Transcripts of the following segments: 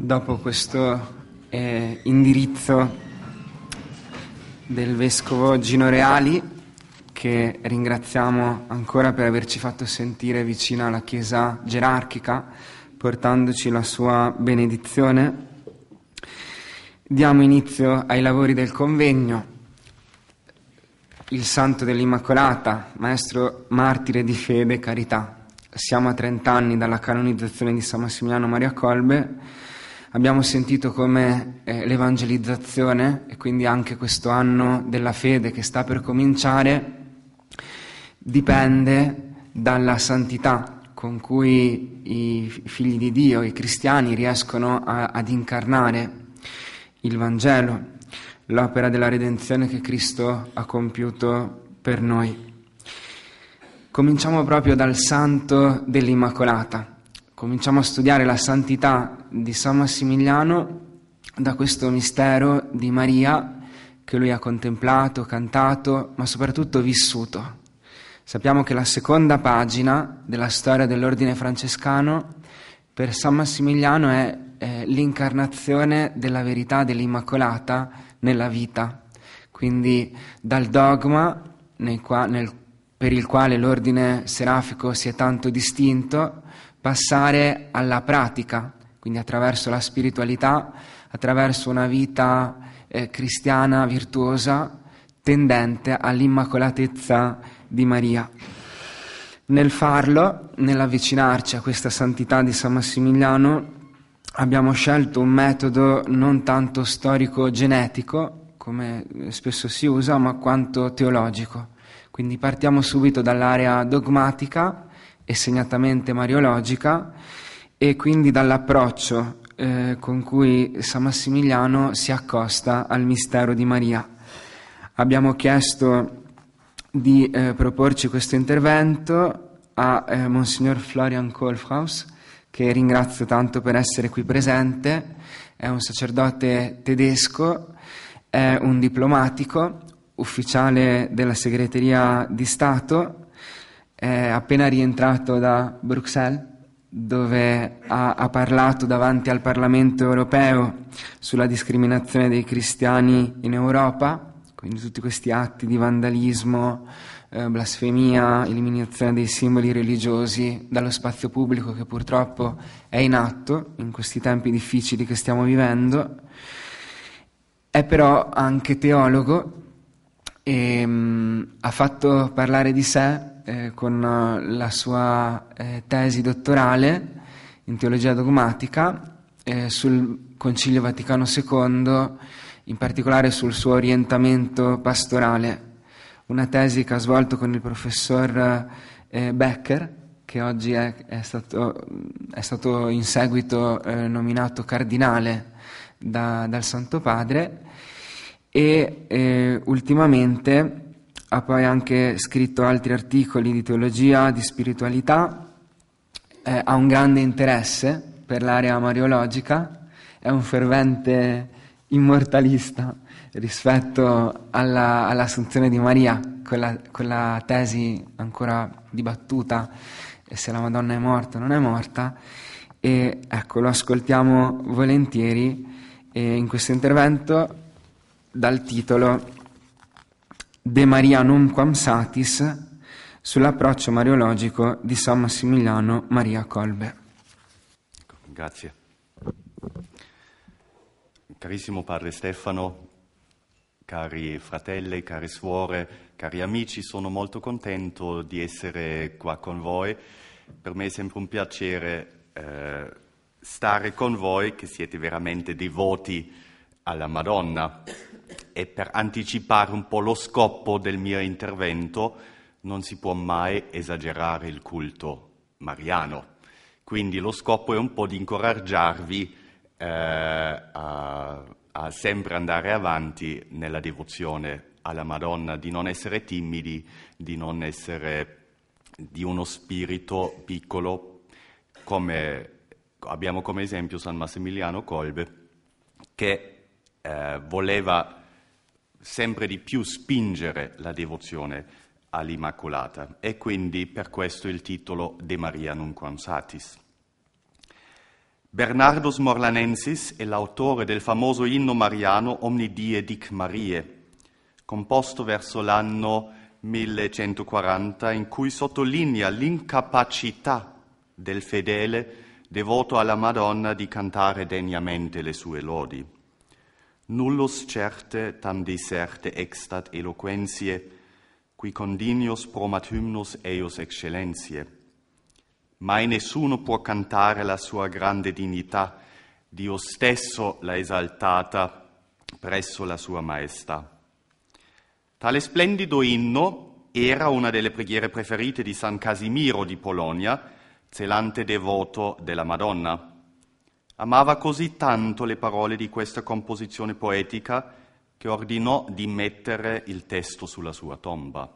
dopo questo eh, indirizzo del vescovo Gino Reali, che ringraziamo ancora per averci fatto sentire vicino alla Chiesa gerarchica, portandoci la sua benedizione. Diamo inizio ai lavori del convegno. Il santo dell'Immacolata, maestro martire di fede e carità. Siamo a 30 anni dalla canonizzazione di San Massimiliano Maria Colbe Abbiamo sentito come eh, l'evangelizzazione e quindi anche questo anno della fede che sta per cominciare dipende dalla santità con cui i figli di Dio, i cristiani, riescono a, ad incarnare il Vangelo, l'opera della redenzione che Cristo ha compiuto per noi. Cominciamo proprio dal santo dell'Immacolata, cominciamo a studiare la santità di San Massimiliano da questo mistero di Maria che lui ha contemplato, cantato, ma soprattutto vissuto. Sappiamo che la seconda pagina della storia dell'ordine francescano per San Massimiliano è eh, l'incarnazione della verità dell'Immacolata nella vita, quindi dal dogma nel qua, nel, per il quale l'ordine serafico si è tanto distinto, passare alla pratica, quindi attraverso la spiritualità, attraverso una vita eh, cristiana virtuosa tendente all'immacolatezza di Maria. Nel farlo, nell'avvicinarci a questa santità di San Massimiliano, abbiamo scelto un metodo non tanto storico-genetico, come eh, spesso si usa, ma quanto teologico. Quindi partiamo subito dall'area dogmatica e segnatamente mariologica e quindi dall'approccio eh, con cui San Massimiliano si accosta al mistero di Maria. Abbiamo chiesto di eh, proporci questo intervento a eh, Monsignor Florian Kohlfhaus, che ringrazio tanto per essere qui presente, è un sacerdote tedesco, è un diplomatico, ufficiale della segreteria di Stato è appena rientrato da Bruxelles, dove ha, ha parlato davanti al Parlamento europeo sulla discriminazione dei cristiani in Europa, quindi tutti questi atti di vandalismo, eh, blasfemia, eliminazione dei simboli religiosi dallo spazio pubblico che purtroppo è in atto in questi tempi difficili che stiamo vivendo. È però anche teologo e mh, mm, ha fatto parlare di sé eh, con eh, la sua eh, tesi dottorale in teologia dogmatica eh, sul Concilio Vaticano II, in particolare sul suo orientamento pastorale, una tesi che ha svolto con il professor eh, Becker, che oggi è, è, stato, è, stato, in seguito eh, nominato cardinale da, dal Santo Padre e eh, ultimamente ha poi anche scritto altri articoli di teologia, di spiritualità, eh, ha un grande interesse per l'area mariologica, è un fervente immortalista rispetto alla, all'assunzione di Maria, con la tesi ancora dibattuta se la Madonna è morta o non è morta e ecco lo ascoltiamo volentieri in questo intervento dal titolo De Maria Numquam Satis sull'approccio mariologico di San Massimiliano Maria Colbe. Ecco, grazie. Carissimo padre Stefano, cari fratelli, care suore, cari amici, sono molto contento di essere qua con voi. Per me è sempre un piacere eh, stare con voi che siete veramente devoti alla Madonna e per anticipare un po' lo scopo del mio intervento, non si può mai esagerare il culto mariano. Quindi lo scopo è un po' di incoraggiarvi eh, a, a sempre andare avanti nella devozione alla Madonna, di non essere timidi, di non essere di uno spirito piccolo, come abbiamo come esempio San Massimiliano Colbe, che eh, voleva sempre di più spingere la devozione all'Immacolata e quindi per questo il titolo De Maria Nunquam Satis. Bernardus Morlanensis è l'autore del famoso inno mariano Omnidie Dic Marie, composto verso l'anno 1140 in cui sottolinea l'incapacità del fedele devoto alla Madonna di cantare degnamente le sue lodi nullus certe tam deserte extat eloquentie, qui condinius promat hymnus eius excellentie. Mai nessuno può cantare la sua grande dignità, Dio stesso l'ha esaltata presso la sua maestà. Tale splendido inno era una delle preghiere preferite di San Casimiro di Polonia, zelante devoto della Madonna. Amava così tanto le parole di questa composizione poetica che ordinò di mettere il testo sulla sua tomba.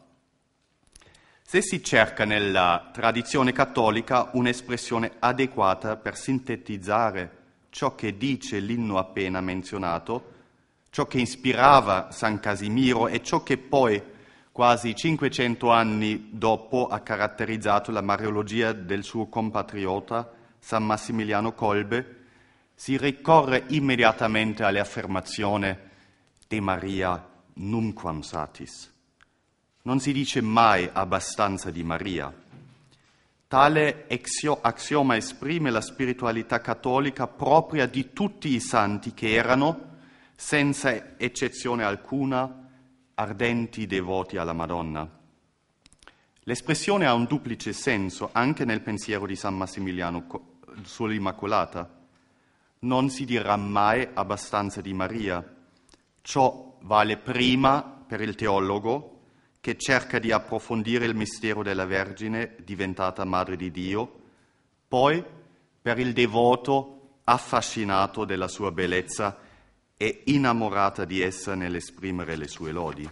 Se si cerca nella tradizione cattolica un'espressione adeguata per sintetizzare ciò che dice l'inno appena menzionato, ciò che ispirava San Casimiro e ciò che poi, quasi 500 anni dopo, ha caratterizzato la mariologia del suo compatriota San Massimiliano Colbe, si ricorre immediatamente all'affermazione De Maria numquam satis. Non si dice mai abbastanza di Maria. Tale axioma esprime la spiritualità cattolica propria di tutti i santi che erano, senza eccezione alcuna, ardenti devoti alla Madonna. L'espressione ha un duplice senso anche nel pensiero di San Massimiliano sull'Immacolata non si dirà mai abbastanza di Maria. Ciò vale prima per il teologo che cerca di approfondire il mistero della Vergine diventata Madre di Dio, poi per il devoto affascinato della sua bellezza e innamorata di essa nell'esprimere le sue lodi.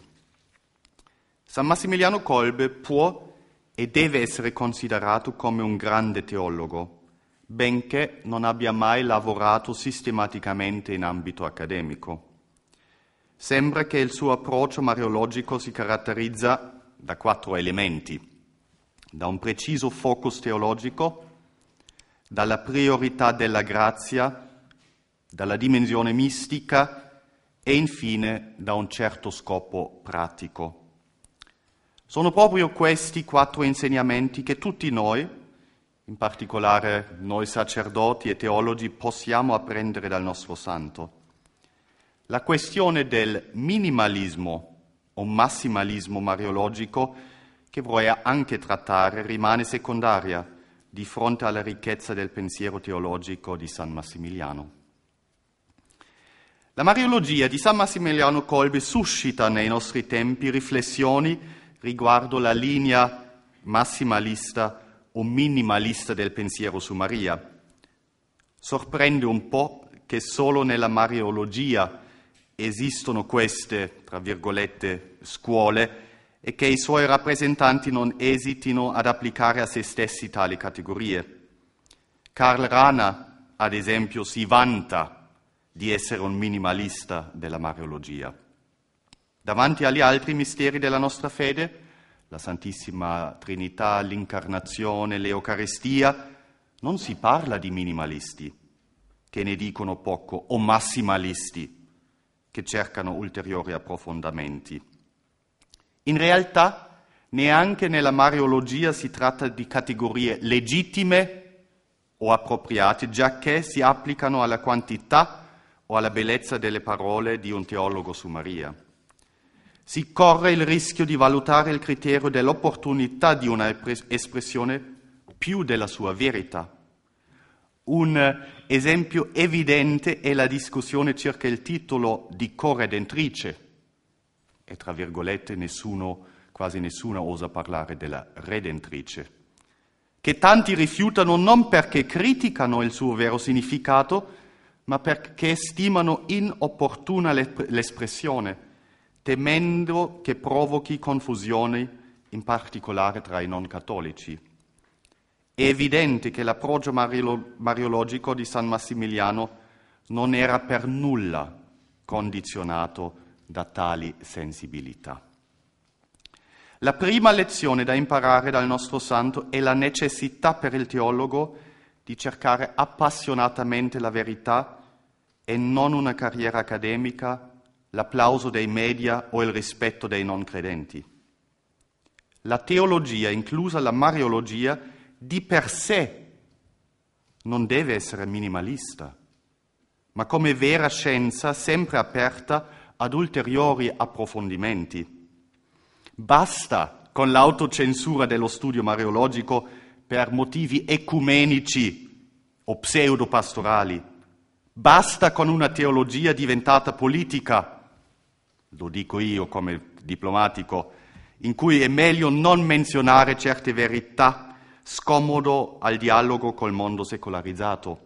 San Massimiliano Kolbe può e deve essere considerato come un grande teologo benché non abbia mai lavorato sistematicamente in ambito accademico. Sembra che il suo approccio mariologico si caratterizza da quattro elementi, da un preciso focus teologico, dalla priorità della grazia, dalla dimensione mistica e infine da un certo scopo pratico. Sono proprio questi quattro insegnamenti che tutti noi, in particolare noi sacerdoti e teologi, possiamo apprendere dal nostro santo. La questione del minimalismo o massimalismo mariologico, che vorrei anche trattare, rimane secondaria di fronte alla ricchezza del pensiero teologico di San Massimiliano. La Mariologia di San Massimiliano Colbe suscita nei nostri tempi riflessioni riguardo la linea massimalista o minimalista del pensiero su Maria. Sorprende un po' che solo nella Mariologia esistono queste, tra virgolette, scuole e che i suoi rappresentanti non esitino ad applicare a se stessi tali categorie. Karl Rana, ad esempio, si vanta di essere un minimalista della Mariologia. Davanti agli altri misteri della nostra fede, la Santissima Trinità, l'incarnazione, l'Eucarestia, non si parla di minimalisti, che ne dicono poco, o massimalisti, che cercano ulteriori approfondimenti. In realtà neanche nella Mariologia si tratta di categorie legittime o appropriate, giacché si applicano alla quantità o alla bellezza delle parole di un teologo su Maria si corre il rischio di valutare il criterio dell'opportunità di una espressione più della sua verità. Un esempio evidente è la discussione circa il titolo di corredentrice, e tra virgolette nessuno, quasi nessuno osa parlare della redentrice, che tanti rifiutano non perché criticano il suo vero significato, ma perché stimano inopportuna l'espressione temendo che provochi confusione in particolare tra i non cattolici. È evidente che l'approccio mariologico di San Massimiliano non era per nulla condizionato da tali sensibilità. La prima lezione da imparare dal nostro santo è la necessità per il teologo di cercare appassionatamente la verità e non una carriera accademica l'applauso dei media o il rispetto dei non credenti. La teologia, inclusa la mariologia, di per sé non deve essere minimalista, ma come vera scienza sempre aperta ad ulteriori approfondimenti. Basta con l'autocensura dello studio mariologico per motivi ecumenici o pseudopastorali. Basta con una teologia diventata politica lo dico io come diplomatico, in cui è meglio non menzionare certe verità scomodo al dialogo col mondo secolarizzato.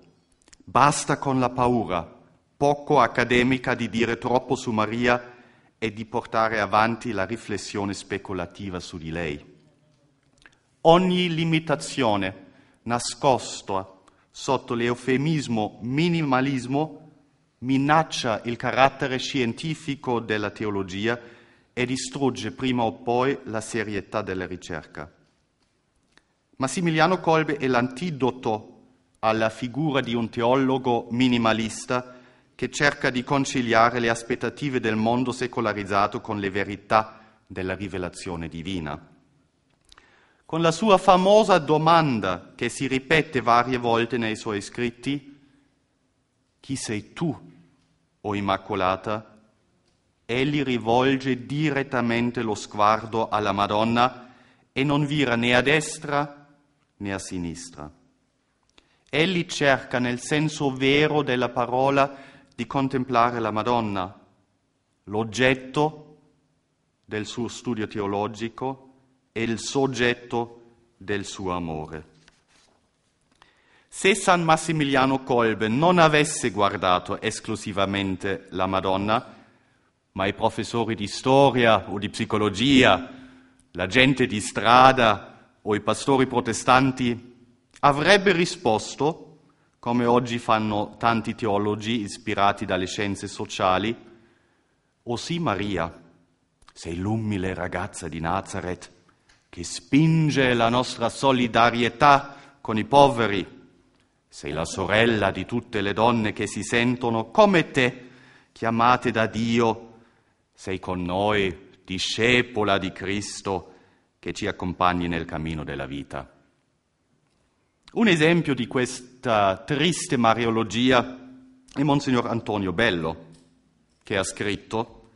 Basta con la paura, poco accademica, di dire troppo su Maria e di portare avanti la riflessione speculativa su di lei. Ogni limitazione nascosta sotto l'eufemismo minimalismo minaccia il carattere scientifico della teologia e distrugge prima o poi la serietà della ricerca. Massimiliano Colbe è l'antidoto alla figura di un teologo minimalista che cerca di conciliare le aspettative del mondo secolarizzato con le verità della rivelazione divina. Con la sua famosa domanda che si ripete varie volte nei suoi scritti, chi sei tu, o Immacolata? Egli rivolge direttamente lo sguardo alla Madonna e non vira né a destra né a sinistra. Egli cerca nel senso vero della parola di contemplare la Madonna, l'oggetto del suo studio teologico e il soggetto del suo amore. Se San Massimiliano Colbe non avesse guardato esclusivamente la Madonna, ma i professori di storia o di psicologia, la gente di strada o i pastori protestanti, avrebbe risposto, come oggi fanno tanti teologi ispirati dalle scienze sociali, O oh sì Maria, sei l'umile ragazza di Nazareth che spinge la nostra solidarietà con i poveri sei la sorella di tutte le donne che si sentono come te, chiamate da Dio. Sei con noi, discepola di Cristo, che ci accompagni nel cammino della vita. Un esempio di questa triste mariologia è Monsignor Antonio Bello, che ha scritto,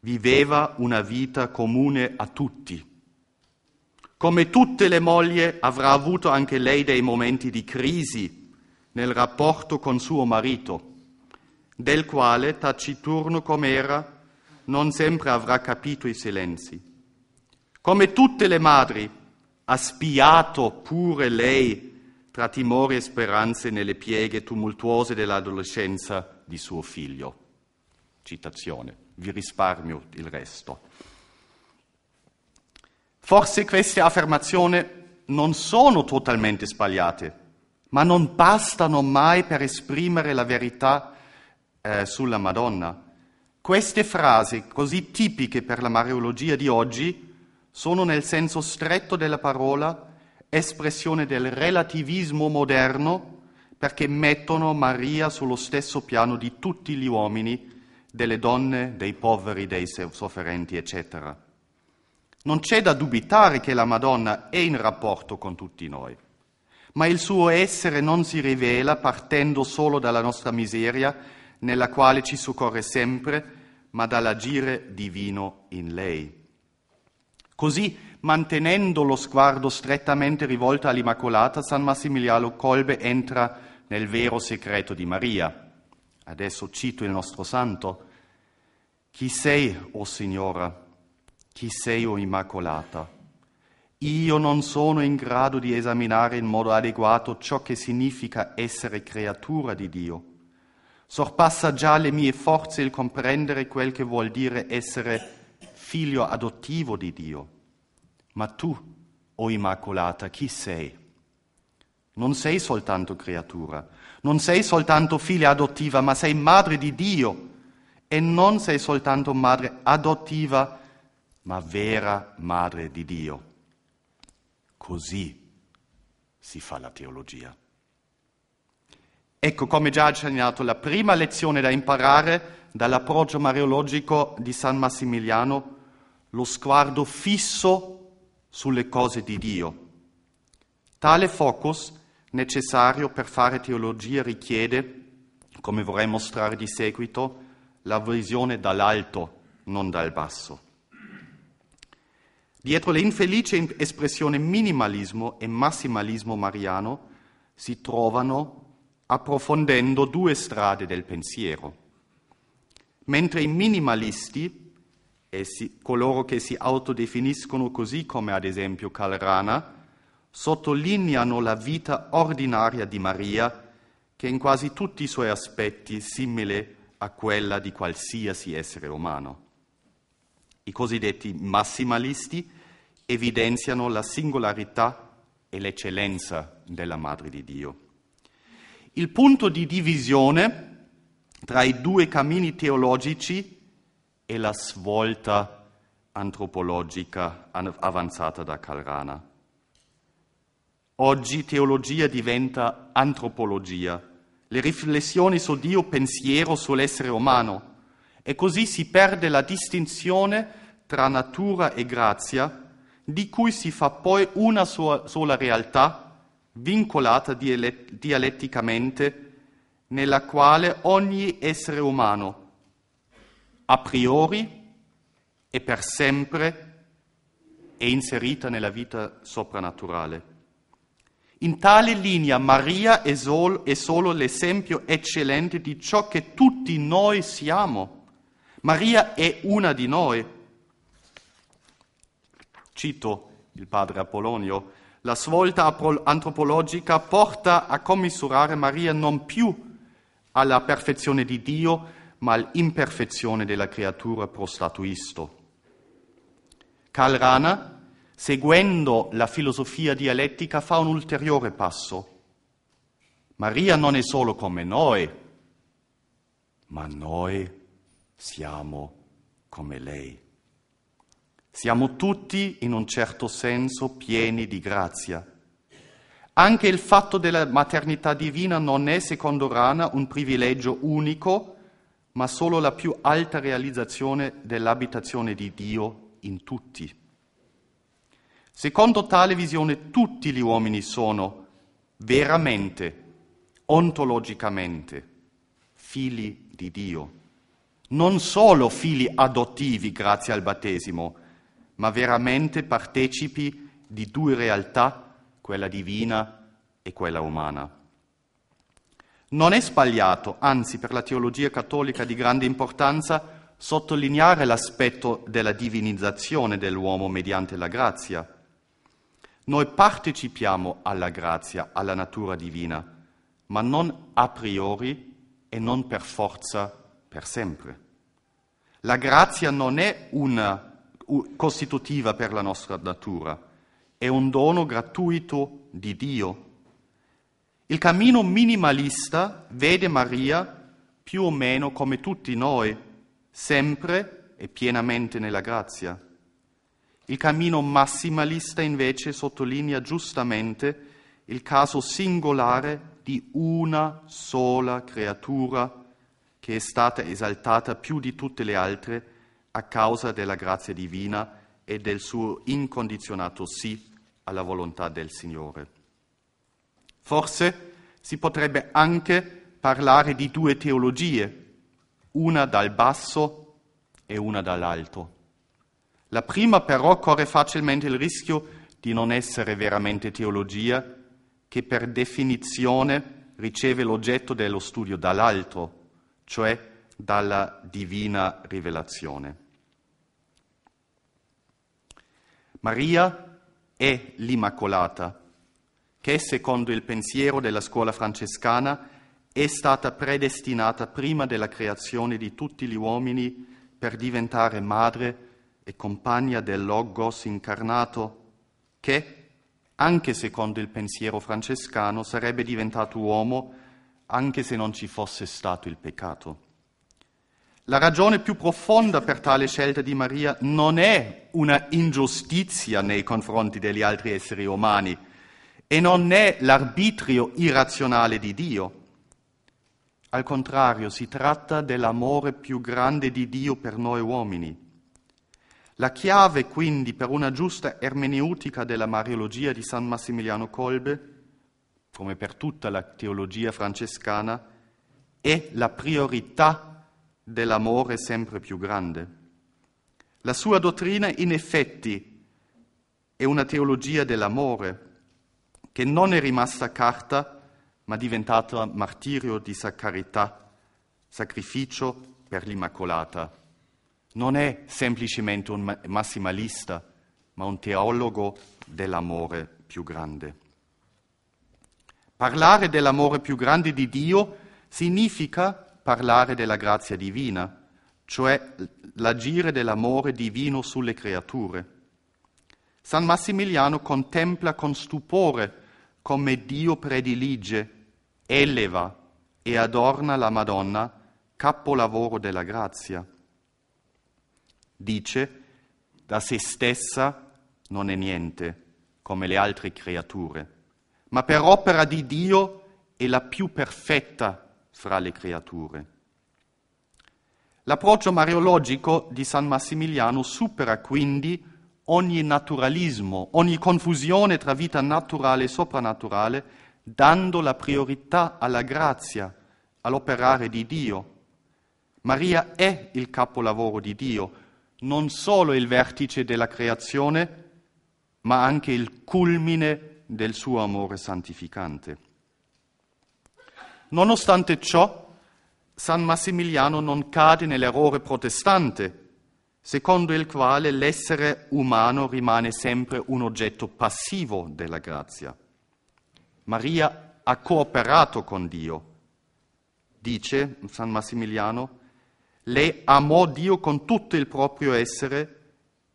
viveva una vita comune a tutti come tutte le mogli avrà avuto anche lei dei momenti di crisi nel rapporto con suo marito, del quale, taciturno com'era, non sempre avrà capito i silenzi. Come tutte le madri, ha spiato pure lei tra timori e speranze nelle pieghe tumultuose dell'adolescenza di suo figlio. Citazione, vi risparmio il resto. Forse queste affermazioni non sono totalmente sbagliate, ma non bastano mai per esprimere la verità eh, sulla Madonna. Queste frasi, così tipiche per la mariologia di oggi, sono nel senso stretto della parola espressione del relativismo moderno perché mettono Maria sullo stesso piano di tutti gli uomini, delle donne, dei poveri, dei sofferenti, eccetera. Non c'è da dubitare che la Madonna è in rapporto con tutti noi, ma il suo essere non si rivela partendo solo dalla nostra miseria, nella quale ci soccorre sempre, ma dall'agire divino in lei. Così, mantenendo lo sguardo strettamente rivolto all'Immacolata, San Massimiliano Colbe entra nel vero segreto di Maria. Adesso cito il nostro santo. Chi sei, o oh Signora? Chi sei, o Immacolata? Io non sono in grado di esaminare in modo adeguato ciò che significa essere creatura di Dio. Sorpassa già le mie forze il comprendere quel che vuol dire essere figlio adottivo di Dio. Ma tu, o oh Immacolata, chi sei? Non sei soltanto creatura, non sei soltanto figlia adottiva, ma sei madre di Dio e non sei soltanto madre adottiva, ma vera madre di Dio. Così si fa la teologia. Ecco, come già accennato, la prima lezione da imparare dall'approccio mariologico di San Massimiliano, lo sguardo fisso sulle cose di Dio. Tale focus necessario per fare teologia richiede, come vorrei mostrare di seguito, la visione dall'alto, non dal basso. Dietro le infelici espressioni minimalismo e massimalismo mariano si trovano, approfondendo due strade del pensiero. Mentre i minimalisti, essi, coloro che si autodefiniscono così come ad esempio Calrana, sottolineano la vita ordinaria di Maria, che in quasi tutti i suoi aspetti simile a quella di qualsiasi essere umano i cosiddetti massimalisti, evidenziano la singolarità e l'eccellenza della Madre di Dio. Il punto di divisione tra i due cammini teologici è la svolta antropologica avanzata da Calrana. Oggi teologia diventa antropologia, le riflessioni su Dio, pensiero sull'essere umano, e così si perde la distinzione tra natura e grazia, di cui si fa poi una sola realtà, vincolata dialetticamente, nella quale ogni essere umano, a priori e per sempre, è inserita nella vita soprannaturale. In tale linea Maria è solo, è solo l'esempio eccellente di ciò che tutti noi siamo Maria è una di noi. Cito il padre Apollonio, la svolta antropologica porta a commisurare Maria non più alla perfezione di Dio, ma all'imperfezione della creatura prostatuisto. Karl Rahner, seguendo la filosofia dialettica, fa un ulteriore passo. Maria non è solo come noi, ma noi siamo come lei. Siamo tutti, in un certo senso, pieni di grazia. Anche il fatto della maternità divina non è, secondo Rana, un privilegio unico, ma solo la più alta realizzazione dell'abitazione di Dio in tutti. Secondo tale visione tutti gli uomini sono veramente, ontologicamente, figli di Dio non solo figli adottivi grazie al battesimo, ma veramente partecipi di due realtà, quella divina e quella umana. Non è sbagliato, anzi per la teologia cattolica di grande importanza, sottolineare l'aspetto della divinizzazione dell'uomo mediante la grazia. Noi partecipiamo alla grazia, alla natura divina, ma non a priori e non per forza, per sempre. La grazia non è una costitutiva per la nostra natura, è un dono gratuito di Dio. Il cammino minimalista vede Maria più o meno come tutti noi, sempre e pienamente nella grazia. Il cammino massimalista invece sottolinea giustamente il caso singolare di una sola creatura che è stata esaltata più di tutte le altre a causa della grazia divina e del suo incondizionato sì alla volontà del Signore. Forse si potrebbe anche parlare di due teologie, una dal basso e una dall'alto. La prima però corre facilmente il rischio di non essere veramente teologia, che per definizione riceve l'oggetto dello studio dall'alto, cioè dalla divina rivelazione. Maria è l'Immacolata, che secondo il pensiero della scuola francescana è stata predestinata prima della creazione di tutti gli uomini per diventare madre e compagna del Logos incarnato, che, anche secondo il pensiero francescano, sarebbe diventato uomo anche se non ci fosse stato il peccato. La ragione più profonda per tale scelta di Maria non è una ingiustizia nei confronti degli altri esseri umani e non è l'arbitrio irrazionale di Dio. Al contrario, si tratta dell'amore più grande di Dio per noi uomini. La chiave quindi per una giusta ermeneutica della Mariologia di San Massimiliano Colbe come per tutta la teologia francescana, è la priorità dell'amore sempre più grande. La sua dottrina, in effetti, è una teologia dell'amore, che non è rimasta carta, ma diventata martirio di carità, sacrificio per l'Immacolata. Non è semplicemente un massimalista, ma un teologo dell'amore più grande. Parlare dell'amore più grande di Dio significa parlare della grazia divina, cioè l'agire dell'amore divino sulle creature. San Massimiliano contempla con stupore come Dio predilige, eleva e adorna la Madonna, capolavoro della grazia. Dice, da se stessa non è niente, come le altre creature ma per opera di Dio è la più perfetta fra le creature. L'approccio mariologico di San Massimiliano supera quindi ogni naturalismo, ogni confusione tra vita naturale e soprannaturale, dando la priorità alla grazia, all'operare di Dio. Maria è il capolavoro di Dio, non solo il vertice della creazione, ma anche il culmine della del suo amore santificante. Nonostante ciò, San Massimiliano non cade nell'errore protestante, secondo il quale l'essere umano rimane sempre un oggetto passivo della grazia. Maria ha cooperato con Dio. Dice San Massimiliano, lei amò Dio con tutto il proprio essere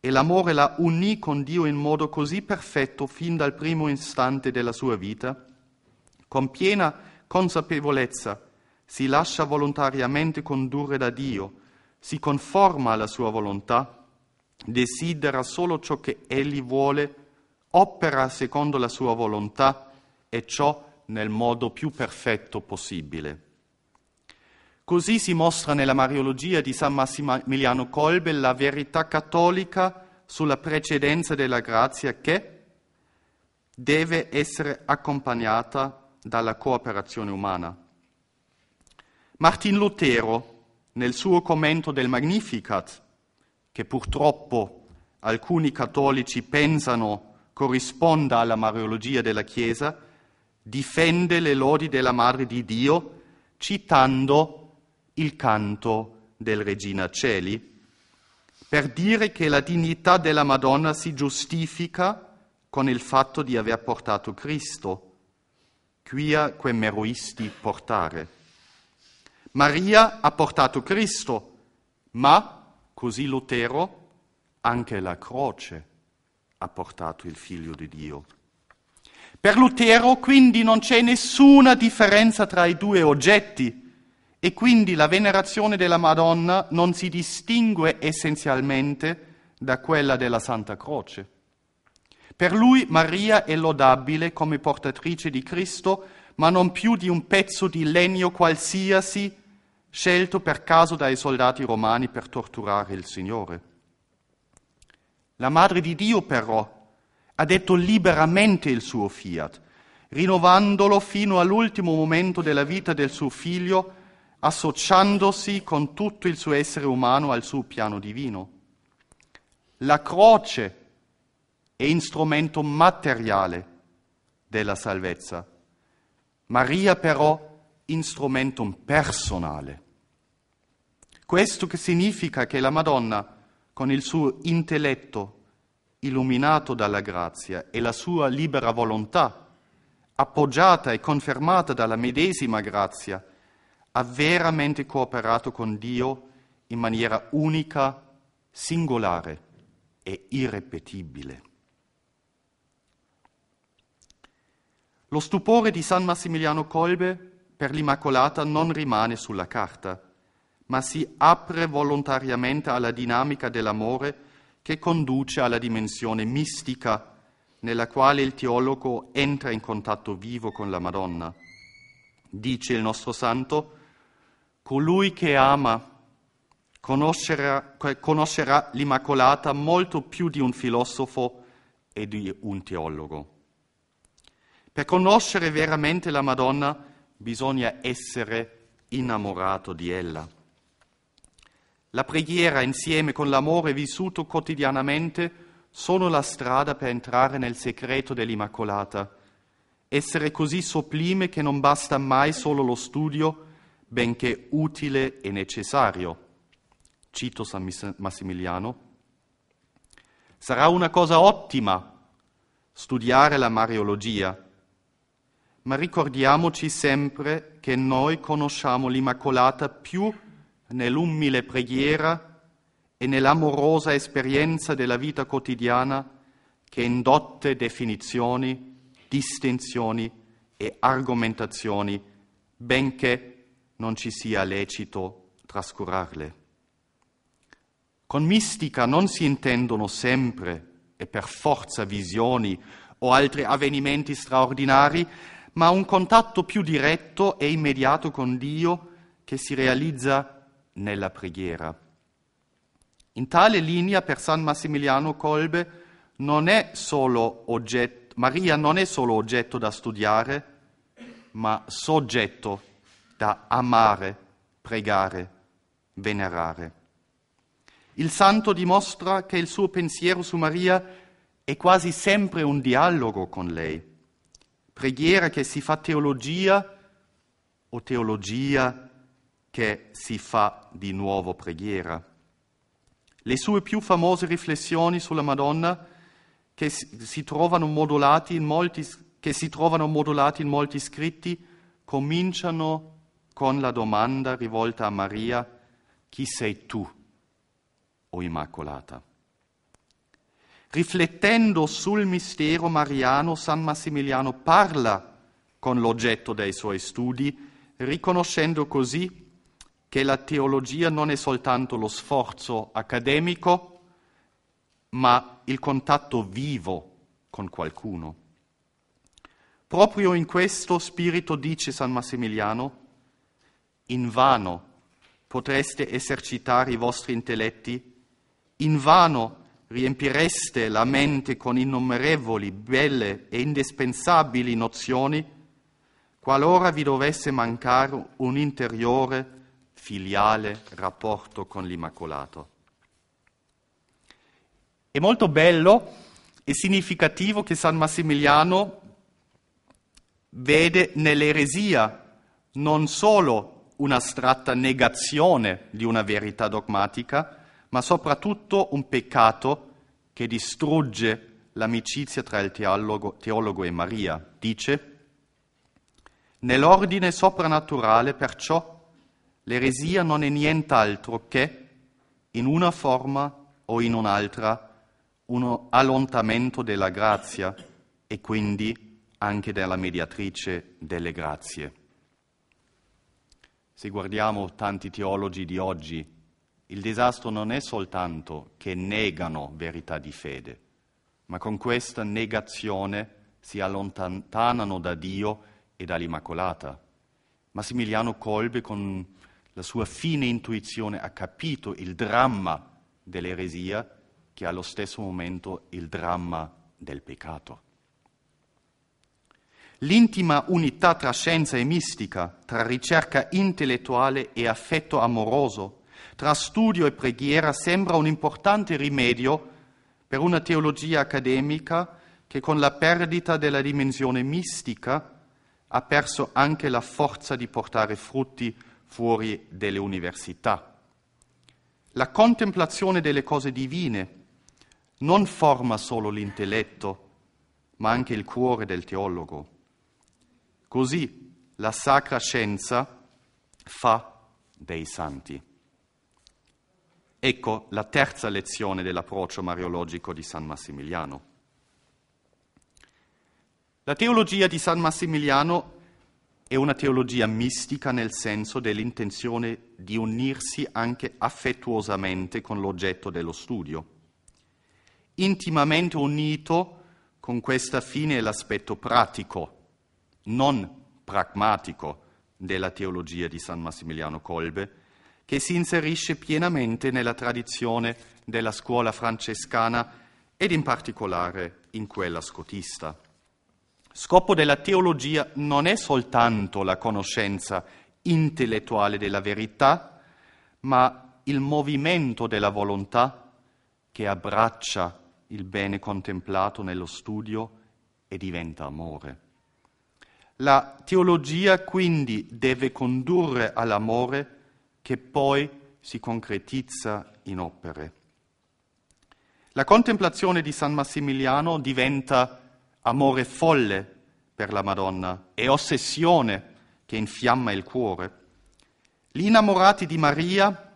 e l'amore la unì con Dio in modo così perfetto fin dal primo istante della sua vita, con piena consapevolezza si lascia volontariamente condurre da Dio, si conforma alla sua volontà, desidera solo ciò che Egli vuole, opera secondo la sua volontà e ciò nel modo più perfetto possibile. Così si mostra nella Mariologia di San Massimiliano Colbe la verità cattolica sulla precedenza della grazia che deve essere accompagnata dalla cooperazione umana. Martin Lutero, nel suo commento del Magnificat, che purtroppo alcuni cattolici pensano corrisponda alla Mariologia della Chiesa, difende le lodi della Madre di Dio citando il canto del Regina Celi, per dire che la dignità della Madonna si giustifica con il fatto di aver portato Cristo, quia que meruisti portare. Maria ha portato Cristo, ma, così Lutero, anche la croce ha portato il figlio di Dio. Per Lutero quindi non c'è nessuna differenza tra i due oggetti, e quindi la venerazione della Madonna non si distingue essenzialmente da quella della Santa Croce. Per lui Maria è lodabile come portatrice di Cristo, ma non più di un pezzo di legno qualsiasi scelto per caso dai soldati romani per torturare il Signore. La Madre di Dio però ha detto liberamente il suo fiat, rinnovandolo fino all'ultimo momento della vita del suo figlio, associandosi con tutto il suo essere umano al suo piano divino. La croce è strumento materiale della salvezza, Maria però strumento personale. Questo che significa che la Madonna, con il suo intelletto illuminato dalla grazia e la sua libera volontà, appoggiata e confermata dalla medesima grazia, ha veramente cooperato con Dio in maniera unica, singolare e irrepetibile. Lo stupore di San Massimiliano Colbe per l'Immacolata non rimane sulla carta, ma si apre volontariamente alla dinamica dell'amore che conduce alla dimensione mistica nella quale il teologo entra in contatto vivo con la Madonna. Dice il nostro santo, colui che ama conoscerà, conoscerà l'Immacolata molto più di un filosofo e di un teologo. Per conoscere veramente la Madonna bisogna essere innamorato di ella. La preghiera insieme con l'amore vissuto quotidianamente sono la strada per entrare nel segreto dell'Immacolata, essere così sublime che non basta mai solo lo studio, benché utile e necessario. Cito San Massimiliano. Sarà una cosa ottima studiare la Mariologia, ma ricordiamoci sempre che noi conosciamo l'Immacolata più nell'umile preghiera e nell'amorosa esperienza della vita quotidiana che in dotte definizioni, distinzioni e argomentazioni, benché non ci sia lecito trascurarle. Con mistica non si intendono sempre e per forza visioni o altri avvenimenti straordinari, ma un contatto più diretto e immediato con Dio che si realizza nella preghiera. In tale linea per San Massimiliano Colbe non oggetto, Maria non è solo oggetto da studiare, ma soggetto da da amare, pregare, venerare. Il santo dimostra che il suo pensiero su Maria è quasi sempre un dialogo con lei, preghiera che si fa teologia o teologia che si fa di nuovo preghiera. Le sue più famose riflessioni sulla Madonna, che si trovano modulati in molti, che si trovano modulati in molti scritti, cominciano con la domanda rivolta a Maria, chi sei tu, o oh Immacolata? Riflettendo sul mistero mariano, San Massimiliano parla con l'oggetto dei suoi studi, riconoscendo così che la teologia non è soltanto lo sforzo accademico, ma il contatto vivo con qualcuno. Proprio in questo spirito, dice San Massimiliano, in vano potreste esercitare i vostri intelletti, invano riempireste la mente con innumerevoli, belle e indispensabili nozioni, qualora vi dovesse mancare un interiore, filiale rapporto con l'Immacolato. È molto bello e significativo che San Massimiliano vede nell'eresia non solo un'astratta negazione di una verità dogmatica, ma soprattutto un peccato che distrugge l'amicizia tra il teologo, teologo e Maria. Dice, nell'ordine soprannaturale perciò l'eresia non è nient'altro che, in una forma o in un'altra, un allontanamento della grazia e quindi anche della mediatrice delle grazie. Se guardiamo tanti teologi di oggi, il disastro non è soltanto che negano verità di fede, ma con questa negazione si allontanano da Dio e dall'Immacolata. Massimiliano Colbe con la sua fine intuizione ha capito il dramma dell'eresia che è allo stesso momento il dramma del peccato l'intima unità tra scienza e mistica, tra ricerca intellettuale e affetto amoroso, tra studio e preghiera sembra un importante rimedio per una teologia accademica che con la perdita della dimensione mistica ha perso anche la forza di portare frutti fuori delle università. La contemplazione delle cose divine non forma solo l'intelletto, ma anche il cuore del teologo. Così la sacra scienza fa dei santi. Ecco la terza lezione dell'approccio mariologico di San Massimiliano. La teologia di San Massimiliano è una teologia mistica nel senso dell'intenzione di unirsi anche affettuosamente con l'oggetto dello studio. Intimamente unito con questa fine è l'aspetto pratico non pragmatico della teologia di San Massimiliano Colbe, che si inserisce pienamente nella tradizione della scuola francescana ed in particolare in quella scotista. Scopo della teologia non è soltanto la conoscenza intellettuale della verità, ma il movimento della volontà che abbraccia il bene contemplato nello studio e diventa amore. La teologia quindi deve condurre all'amore che poi si concretizza in opere. La contemplazione di San Massimiliano diventa amore folle per la Madonna e ossessione che infiamma il cuore. Gli innamorati di Maria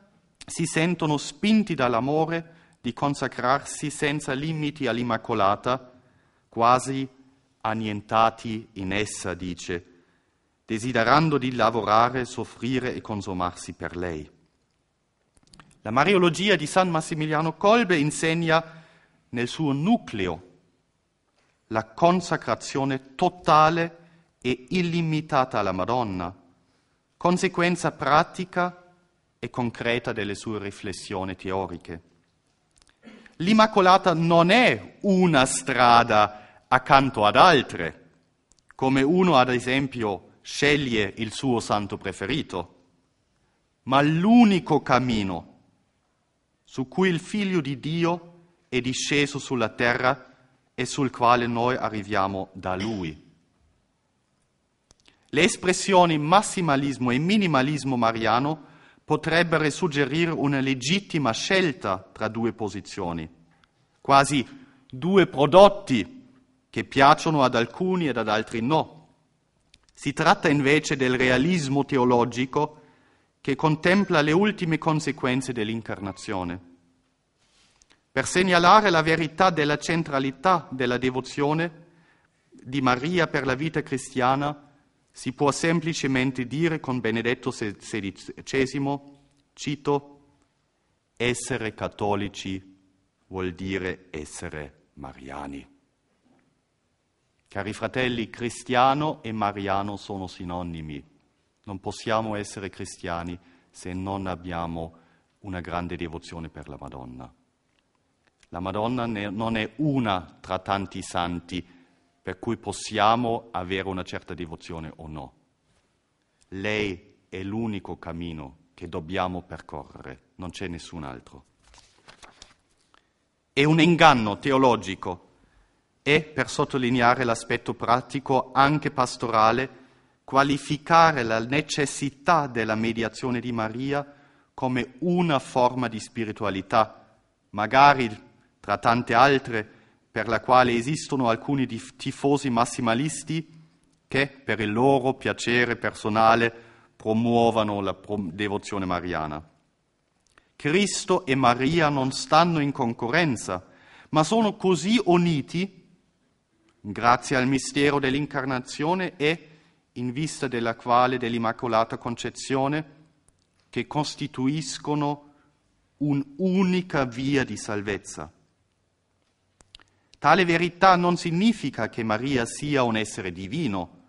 si sentono spinti dall'amore di consacrarsi senza limiti all'Immacolata, quasi annientati in essa, dice, desiderando di lavorare, soffrire e consumarsi per lei. La Mariologia di San Massimiliano Colbe insegna nel suo nucleo la consacrazione totale e illimitata alla Madonna, conseguenza pratica e concreta delle sue riflessioni teoriche. L'Immacolata non è una strada accanto ad altre, come uno ad esempio sceglie il suo santo preferito, ma l'unico cammino su cui il Figlio di Dio è disceso sulla terra e sul quale noi arriviamo da Lui. Le espressioni massimalismo e minimalismo mariano potrebbero suggerire una legittima scelta tra due posizioni, quasi due prodotti che piacciono ad alcuni ed ad altri no. Si tratta invece del realismo teologico che contempla le ultime conseguenze dell'incarnazione. Per segnalare la verità della centralità della devozione di Maria per la vita cristiana, si può semplicemente dire con Benedetto XVI, cito, essere cattolici vuol dire essere mariani. Cari fratelli, cristiano e mariano sono sinonimi. Non possiamo essere cristiani se non abbiamo una grande devozione per la Madonna. La Madonna non è una tra tanti santi per cui possiamo avere una certa devozione o no. Lei è l'unico cammino che dobbiamo percorrere, non c'è nessun altro. È un inganno teologico e, per sottolineare l'aspetto pratico anche pastorale, qualificare la necessità della mediazione di Maria come una forma di spiritualità, magari tra tante altre per la quale esistono alcuni tifosi massimalisti che, per il loro piacere personale, promuovano la devozione mariana. Cristo e Maria non stanno in concorrenza, ma sono così uniti grazie al mistero dell'incarnazione e in vista della quale dell'Immacolata Concezione, che costituiscono un'unica via di salvezza. Tale verità non significa che Maria sia un essere divino,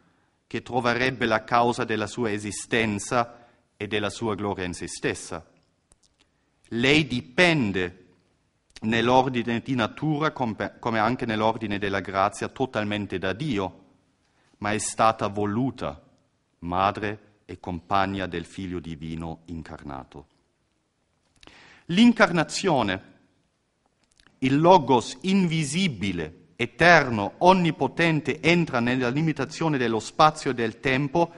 che troverebbe la causa della sua esistenza e della sua gloria in se stessa. Lei dipende nell'ordine di natura come anche nell'ordine della grazia totalmente da Dio, ma è stata voluta, madre e compagna del Figlio divino incarnato. L'incarnazione, il logos invisibile, eterno, onnipotente, entra nella limitazione dello spazio e del tempo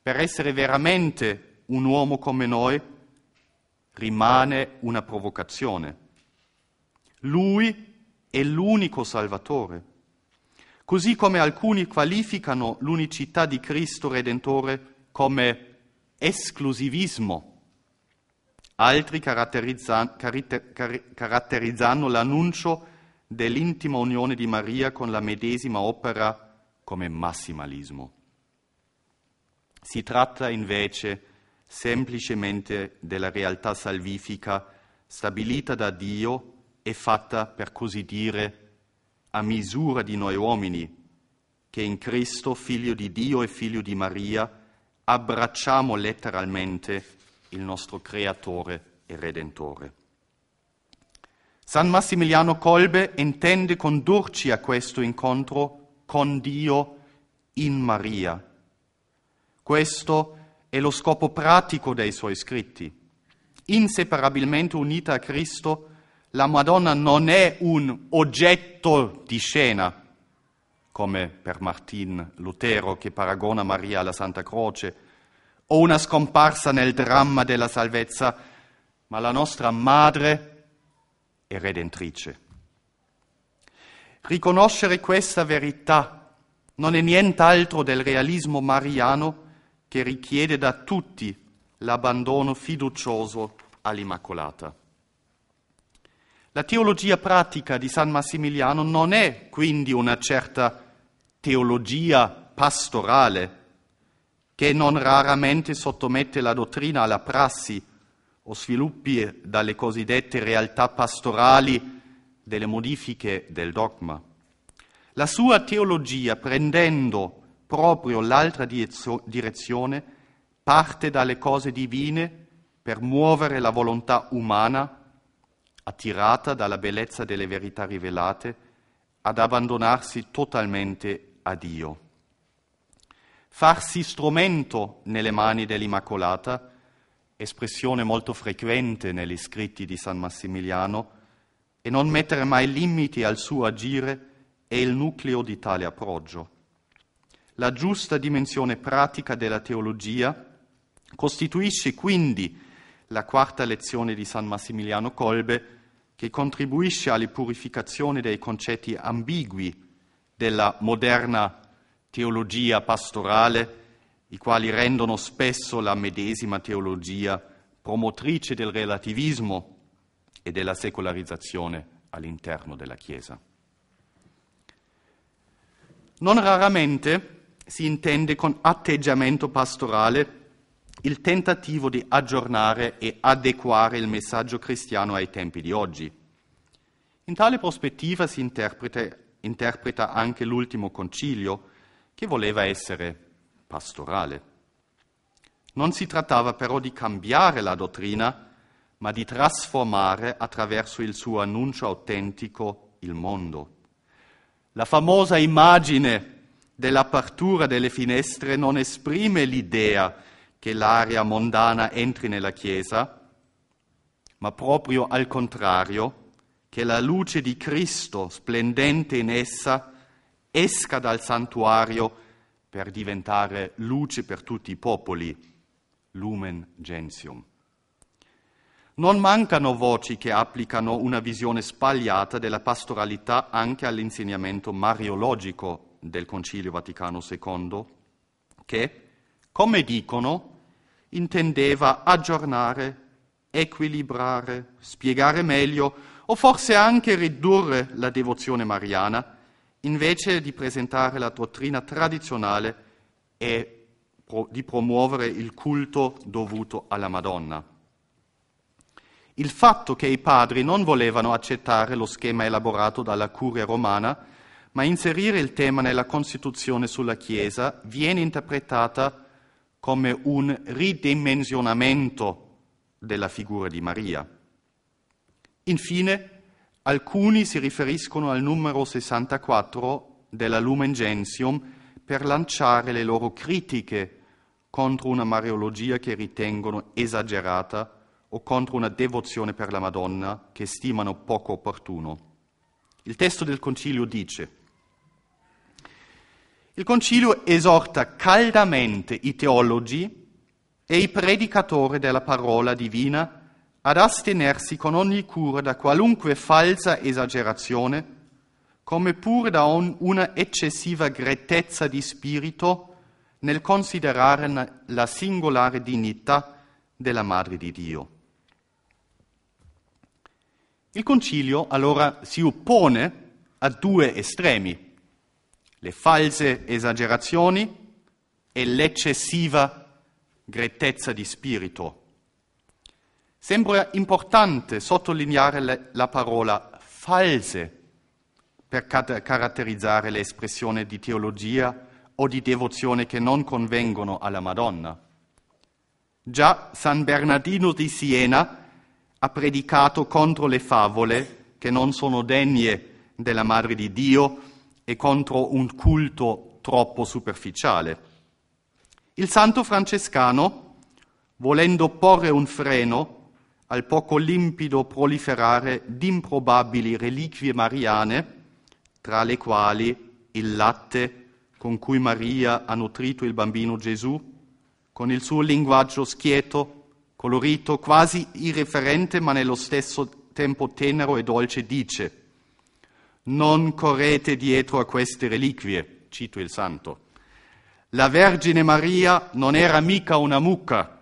per essere veramente un uomo come noi, rimane una provocazione lui è l'unico Salvatore. Così come alcuni qualificano l'unicità di Cristo Redentore come esclusivismo, altri caratterizza, cariter, car, caratterizzano l'annuncio dell'intima unione di Maria con la medesima opera come massimalismo. Si tratta invece semplicemente della realtà salvifica stabilita da Dio è fatta, per così dire, a misura di noi uomini, che in Cristo, figlio di Dio e figlio di Maria, abbracciamo letteralmente il nostro Creatore e Redentore. San Massimiliano Colbe intende condurci a questo incontro con Dio in Maria. Questo è lo scopo pratico dei suoi scritti. Inseparabilmente unita a Cristo, la Madonna non è un oggetto di scena, come per Martin Lutero che paragona Maria alla Santa Croce, o una scomparsa nel dramma della salvezza, ma la nostra madre è redentrice. Riconoscere questa verità non è nient'altro del realismo mariano che richiede da tutti l'abbandono fiducioso all'Immacolata. La teologia pratica di San Massimiliano non è quindi una certa teologia pastorale che non raramente sottomette la dottrina alla prassi o sviluppi dalle cosiddette realtà pastorali delle modifiche del dogma. La sua teologia, prendendo proprio l'altra direzione, parte dalle cose divine per muovere la volontà umana attirata dalla bellezza delle verità rivelate, ad abbandonarsi totalmente a Dio. Farsi strumento nelle mani dell'Immacolata, espressione molto frequente negli scritti di San Massimiliano, e non mettere mai limiti al suo agire è il nucleo di tale approccio. La giusta dimensione pratica della teologia costituisce quindi la quarta lezione di San Massimiliano Colbe, che contribuisce alla purificazione dei concetti ambigui della moderna teologia pastorale, i quali rendono spesso la medesima teologia promotrice del relativismo e della secolarizzazione all'interno della Chiesa. Non raramente si intende con atteggiamento pastorale il tentativo di aggiornare e adeguare il messaggio cristiano ai tempi di oggi. In tale prospettiva si interpreta, interpreta anche l'ultimo concilio, che voleva essere pastorale. Non si trattava però di cambiare la dottrina, ma di trasformare attraverso il suo annuncio autentico il mondo. La famosa immagine dell'apertura delle finestre non esprime l'idea che l'area mondana entri nella Chiesa, ma proprio al contrario, che la luce di Cristo splendente in essa esca dal santuario per diventare luce per tutti i popoli, lumen gentium. Non mancano voci che applicano una visione spagliata della pastoralità anche all'insegnamento mariologico del Concilio Vaticano II, che, come dicono, intendeva aggiornare, equilibrare, spiegare meglio o forse anche ridurre la devozione mariana, invece di presentare la dottrina tradizionale e di promuovere il culto dovuto alla Madonna. Il fatto che i padri non volevano accettare lo schema elaborato dalla curia romana, ma inserire il tema nella Costituzione sulla Chiesa viene interpretata come un ridimensionamento della figura di Maria. Infine, alcuni si riferiscono al numero 64 della Lumen Gentium per lanciare le loro critiche contro una mariologia che ritengono esagerata o contro una devozione per la Madonna che stimano poco opportuno. Il testo del Concilio dice il concilio esorta caldamente i teologi e i predicatori della parola divina ad astenersi con ogni cura da qualunque falsa esagerazione, come pure da un, una eccessiva grettezza di spirito nel considerare la singolare dignità della Madre di Dio. Il concilio allora si oppone a due estremi, le false esagerazioni e l'eccessiva grettezza di spirito. Sembra importante sottolineare la parola false per caratterizzare le espressioni di teologia o di devozione che non convengono alla Madonna. Già San Bernardino di Siena ha predicato contro le favole che non sono degne della Madre di Dio e contro un culto troppo superficiale. Il santo francescano, volendo porre un freno al poco limpido proliferare di improbabili reliquie mariane, tra le quali il latte con cui Maria ha nutrito il bambino Gesù, con il suo linguaggio schieto, colorito, quasi irreferente, ma nello stesso tempo tenero e dolce, dice non correte dietro a queste reliquie, cito il santo. La Vergine Maria non era mica una mucca,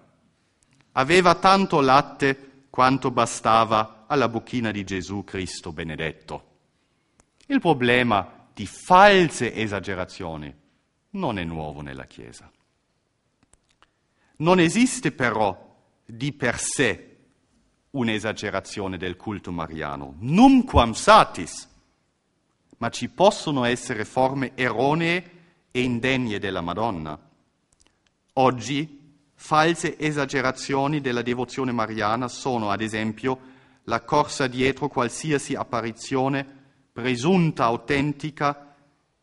aveva tanto latte quanto bastava alla bocchina di Gesù Cristo benedetto. Il problema di false esagerazioni non è nuovo nella Chiesa. Non esiste però di per sé un'esagerazione del culto mariano, numquam satis, ma ci possono essere forme erronee e indegne della Madonna. Oggi false esagerazioni della devozione mariana sono, ad esempio, la corsa dietro qualsiasi apparizione presunta autentica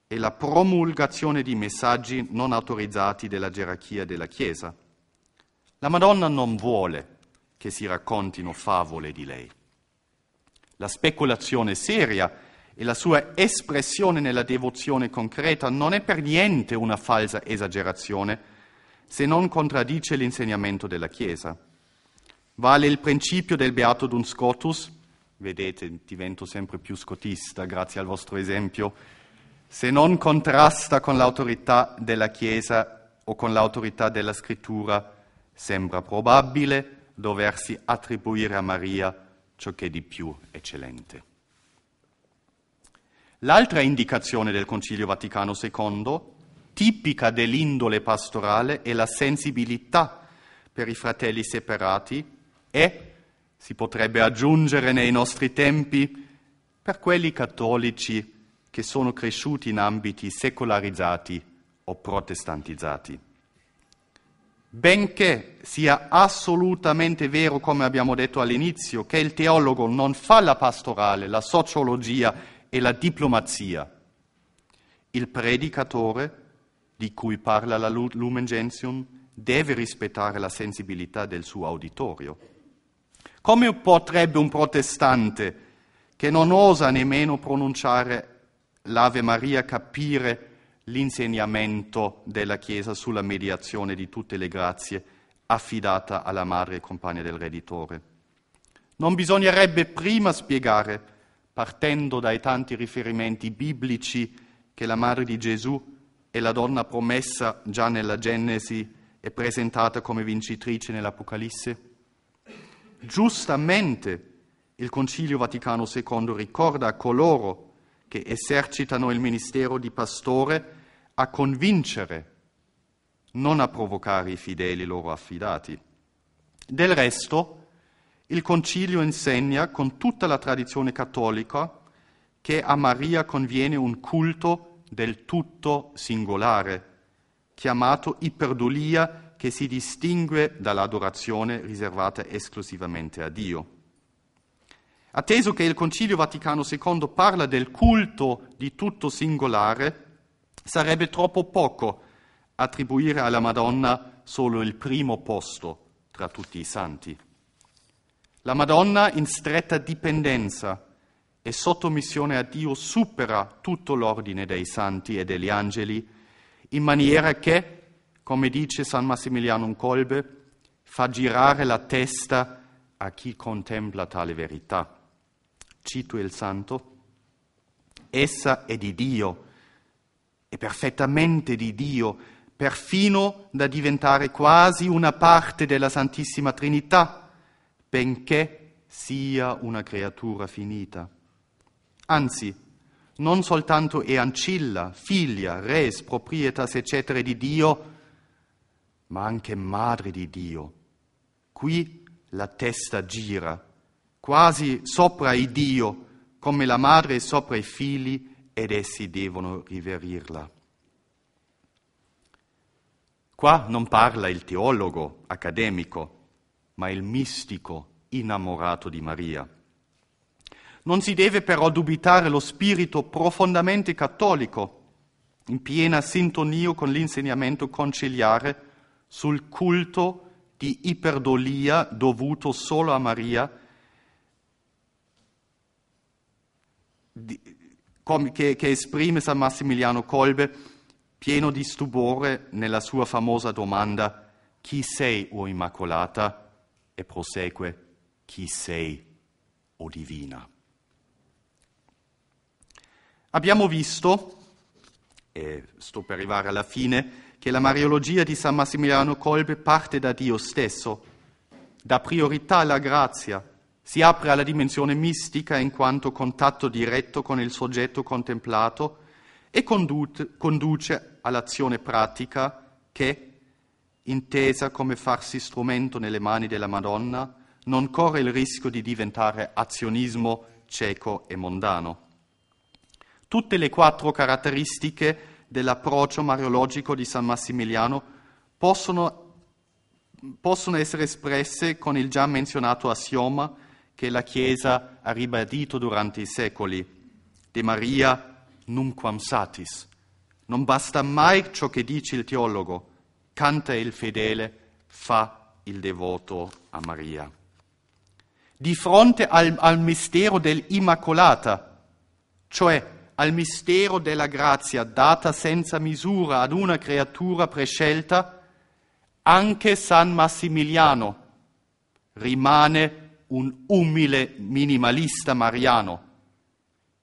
e la promulgazione di messaggi non autorizzati della gerarchia della Chiesa. La Madonna non vuole che si raccontino favole di lei. La speculazione seria è e la sua espressione nella devozione concreta non è per niente una falsa esagerazione, se non contraddice l'insegnamento della Chiesa. Vale il principio del Beato d'un Scotus, vedete, divento sempre più scotista grazie al vostro esempio, se non contrasta con l'autorità della Chiesa o con l'autorità della Scrittura, sembra probabile doversi attribuire a Maria ciò che di più eccellente. L'altra indicazione del Concilio Vaticano II, tipica dell'indole pastorale, è la sensibilità per i fratelli separati e, si potrebbe aggiungere nei nostri tempi, per quelli cattolici che sono cresciuti in ambiti secolarizzati o protestantizzati. Benché sia assolutamente vero, come abbiamo detto all'inizio, che il teologo non fa la pastorale, la sociologia, e la diplomazia. Il predicatore, di cui parla la Lumen Gentium, deve rispettare la sensibilità del suo auditorio. Come potrebbe un protestante che non osa nemmeno pronunciare l'Ave Maria capire l'insegnamento della Chiesa sulla mediazione di tutte le grazie affidata alla madre e compagna del Reditore? Non bisognerebbe prima spiegare partendo dai tanti riferimenti biblici che la madre di Gesù è la donna promessa già nella Genesi e presentata come vincitrice nell'Apocalisse? Giustamente il Concilio Vaticano II ricorda a coloro che esercitano il ministero di pastore a convincere, non a provocare i fedeli loro affidati. Del resto, il Concilio insegna con tutta la tradizione cattolica che a Maria conviene un culto del tutto singolare, chiamato iperdolia che si distingue dall'adorazione riservata esclusivamente a Dio. Atteso che il Concilio Vaticano II parla del culto di tutto singolare, sarebbe troppo poco attribuire alla Madonna solo il primo posto tra tutti i santi. La Madonna in stretta dipendenza e sottomissione a Dio supera tutto l'ordine dei santi e degli angeli, in maniera che, come dice San Massimiliano Colbe, fa girare la testa a chi contempla tale verità. Cito il santo, essa è di Dio, è perfettamente di Dio, perfino da diventare quasi una parte della Santissima Trinità benché sia una creatura finita. Anzi, non soltanto è ancilla, figlia, res, proprietas, eccetera, di Dio, ma anche madre di Dio. Qui la testa gira, quasi sopra il Dio, come la madre è sopra i figli ed essi devono riverirla. Qua non parla il teologo accademico, ma il mistico innamorato di Maria. Non si deve però dubitare lo spirito profondamente cattolico, in piena sintonia con l'insegnamento conciliare sul culto di iperdolia dovuto solo a Maria, che, esprime San Massimiliano Colbe pieno di stupore nella sua famosa domanda Chi sei, o Immacolata? e prosegue, chi sei, o divina? Abbiamo visto, e sto per arrivare alla fine, che la Mariologia di San Massimiliano Colbe parte da Dio stesso, dà priorità alla grazia, si apre alla dimensione mistica in quanto contatto diretto con il soggetto contemplato e conduce all'azione pratica che intesa come farsi strumento nelle mani della Madonna, non corre il rischio di diventare azionismo cieco e mondano. Tutte le quattro caratteristiche dell'approccio mariologico di San Massimiliano possono, possono essere espresse con il già menzionato assioma che la Chiesa ha ribadito durante i secoli. De Maria numquam satis. Non basta mai ciò che dice il teologo, canta il fedele, fa il devoto a Maria. Di fronte al, al mistero dell'Immacolata, cioè al mistero della grazia data senza misura ad una creatura prescelta, anche San Massimiliano rimane un umile minimalista mariano,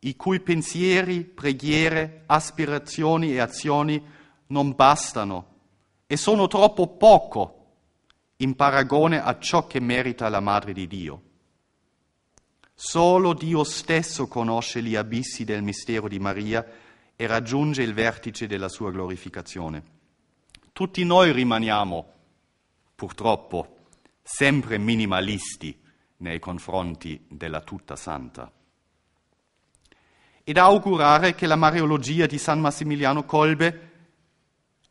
i cui pensieri, preghiere, aspirazioni e azioni non bastano e sono troppo poco in paragone a ciò che merita la Madre di Dio. Solo Dio stesso conosce gli abissi del mistero di Maria e raggiunge il vertice della sua glorificazione. Tutti noi rimaniamo, purtroppo, sempre minimalisti nei confronti della tutta santa. E da augurare che la Mariologia di San Massimiliano Colbe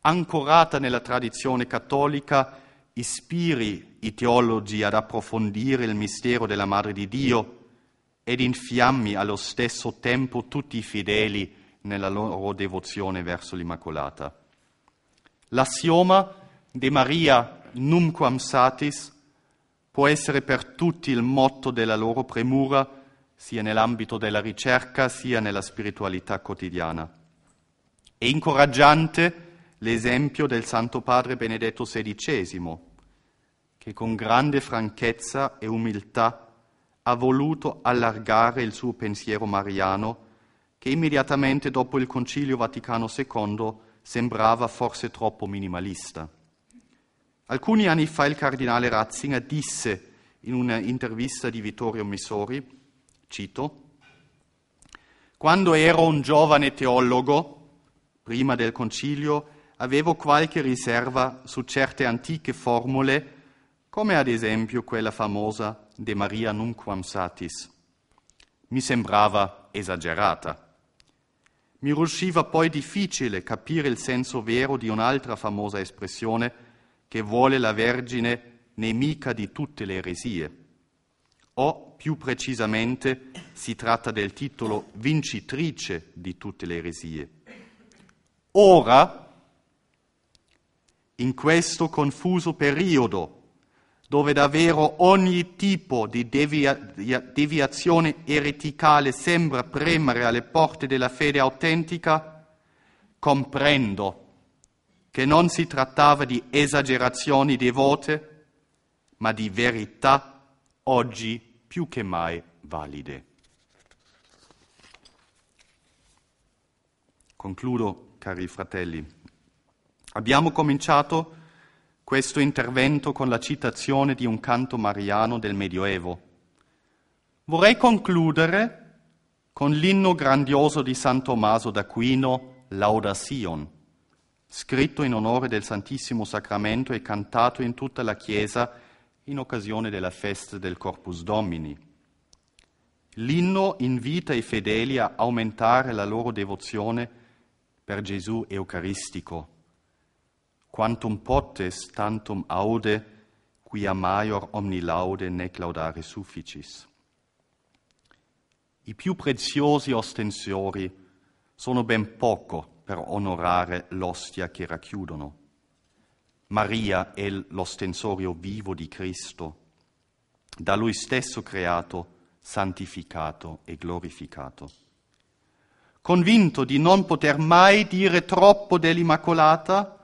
ancorata nella tradizione cattolica, ispiri i teologi ad approfondire il mistero della Madre di Dio ed infiammi allo stesso tempo tutti i fedeli nella loro devozione verso l'Immacolata. L'assioma De Maria numquam satis può essere per tutti il motto della loro premura, sia nell'ambito della ricerca sia nella spiritualità quotidiana. È incoraggiante l'esempio del Santo Padre Benedetto XVI, che con grande franchezza e umiltà ha voluto allargare il suo pensiero mariano, che immediatamente dopo il Concilio Vaticano II sembrava forse troppo minimalista. Alcuni anni fa il cardinale Ratzinger disse in un'intervista di Vittorio Missori, cito, Quando ero un giovane teologo, prima del concilio, avevo qualche riserva su certe antiche formule, come ad esempio quella famosa De Maria nunquam satis. Mi sembrava esagerata. Mi riusciva poi difficile capire il senso vero di un'altra famosa espressione che vuole la Vergine nemica di tutte le eresie. O più precisamente si tratta del titolo vincitrice di tutte le eresie. Ora, in questo confuso periodo dove davvero ogni tipo di devia- deviazione ereticale sembra premere alle porte della fede autentica, comprendo che non si trattava di esagerazioni devote, ma di verità oggi più che mai valide. Concludo, cari fratelli. Abbiamo cominciato questo intervento con la citazione di un canto mariano del Medioevo. Vorrei concludere con l'inno grandioso di San Tommaso d'Aquino, Lauda Sion, scritto in onore del Santissimo Sacramento e cantato in tutta la Chiesa in occasione della festa del Corpus Domini. L'inno invita i fedeli a aumentare la loro devozione per Gesù Eucaristico quantum potes tantum aude, quia maior omni laude nec laudare sufficis. I più preziosi ostensori sono ben poco per onorare l'ostia che racchiudono. Maria è l'ostensorio vivo di Cristo, da Lui stesso creato, santificato e glorificato. Convinto di non poter mai dire troppo dell'Immacolata,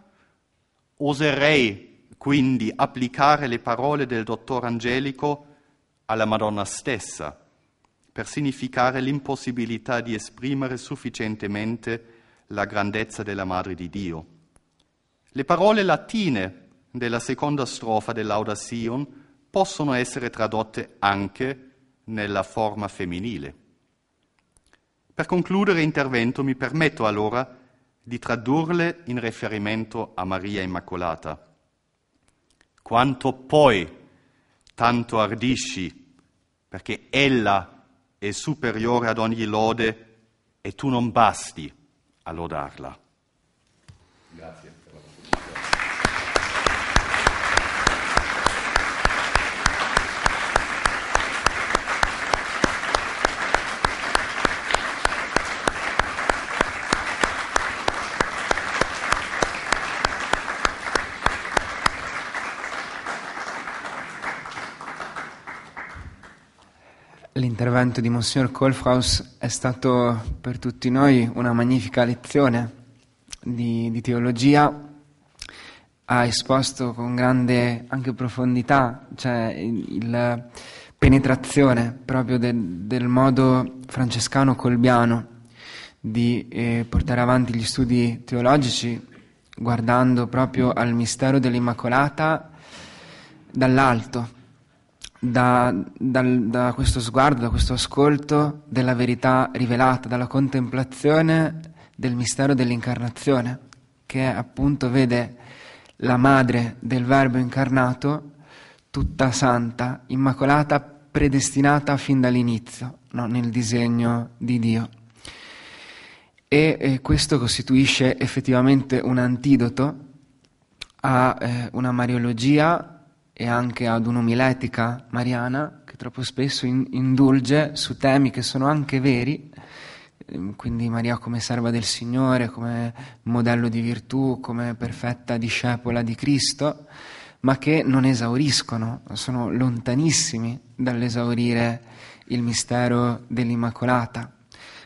Oserei quindi applicare le parole del dottor Angelico alla Madonna stessa per significare l'impossibilità di esprimere sufficientemente la grandezza della Madre di Dio. Le parole latine della seconda strofa dell'Auda possono essere tradotte anche nella forma femminile. Per concludere l'intervento mi permetto allora di di tradurle in riferimento a Maria Immacolata. Quanto poi tanto ardisci, perché ella è superiore ad ogni lode e tu non basti a lodarla. Grazie. l'intervento di Monsignor Kolfhaus è stato per tutti noi una magnifica lezione di, di teologia, ha esposto con grande anche profondità, cioè la penetrazione proprio de, del modo francescano-colbiano di eh, portare avanti gli studi teologici guardando proprio al mistero dell'Immacolata dall'alto, da, da, da, questo sguardo, da questo ascolto della verità rivelata, dalla contemplazione del mistero dell'incarnazione, che appunto vede la madre del Verbo incarnato tutta santa, immacolata, predestinata fin dall'inizio, no? nel disegno di Dio. E, e questo costituisce effettivamente un antidoto a eh, una mariologia e anche ad un'omiletica mariana che troppo spesso in, indulge su temi che sono anche veri, ehm, quindi Maria come serva del Signore, come modello di virtù, come perfetta discepola di Cristo, ma che non esauriscono, sono lontanissimi dall'esaurire il mistero dell'Immacolata,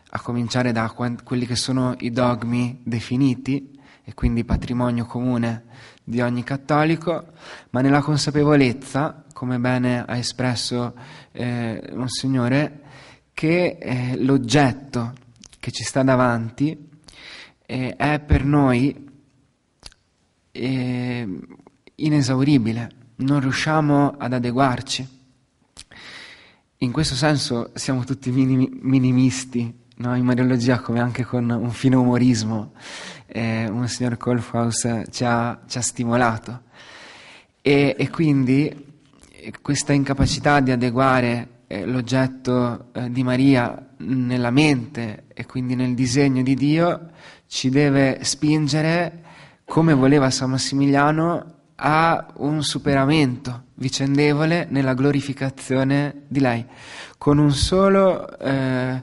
a cominciare da quelli che sono i dogmi definiti e quindi patrimonio comune di ogni cattolico, ma nella consapevolezza, come bene ha espresso eh, Monsignore, che eh, l'oggetto che ci sta davanti eh, è per noi eh, inesauribile, non riusciamo ad adeguarci. In questo senso siamo tutti minimi, minimisti, no? in Mariologia come anche con un fine umorismo eh, un signor Colfhaus ci ha, ci ha stimolato. E, e, quindi eh, questa incapacità di adeguare eh, l'oggetto eh, di Maria nella mente e quindi nel disegno di Dio ci deve spingere, come voleva San Massimiliano, a un superamento vicendevole nella glorificazione di lei, con un solo, eh,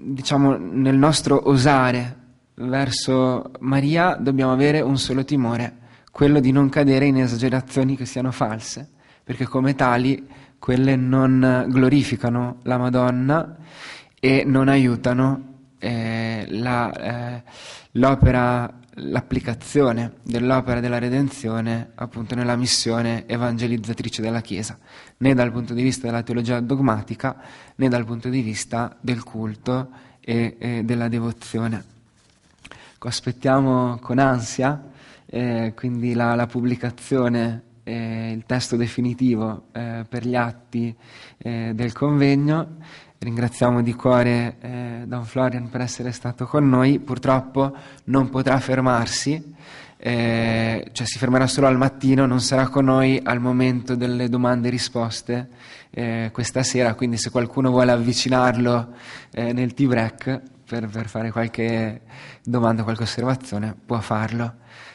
diciamo, nel nostro osare verso Maria dobbiamo avere un solo timore, quello di non cadere in esagerazioni che siano false, perché come tali quelle non glorificano la Madonna e non aiutano eh, la, eh, l'opera, l'applicazione dell'opera della redenzione appunto nella missione evangelizzatrice della Chiesa, né dal punto di vista della teologia dogmatica né dal punto di vista del culto e, e della devozione. Ecco, aspettiamo con ansia eh, quindi la, la pubblicazione eh, il testo definitivo eh, per gli atti eh, del convegno. Ringraziamo di cuore eh, Don Florian per essere stato con noi. Purtroppo non potrà fermarsi, eh, cioè si fermerà solo al mattino, non sarà con noi al momento delle domande e risposte eh, questa sera, quindi se qualcuno vuole avvicinarlo nel tea break per, per fare qualche domanda, qualche osservazione, può farlo.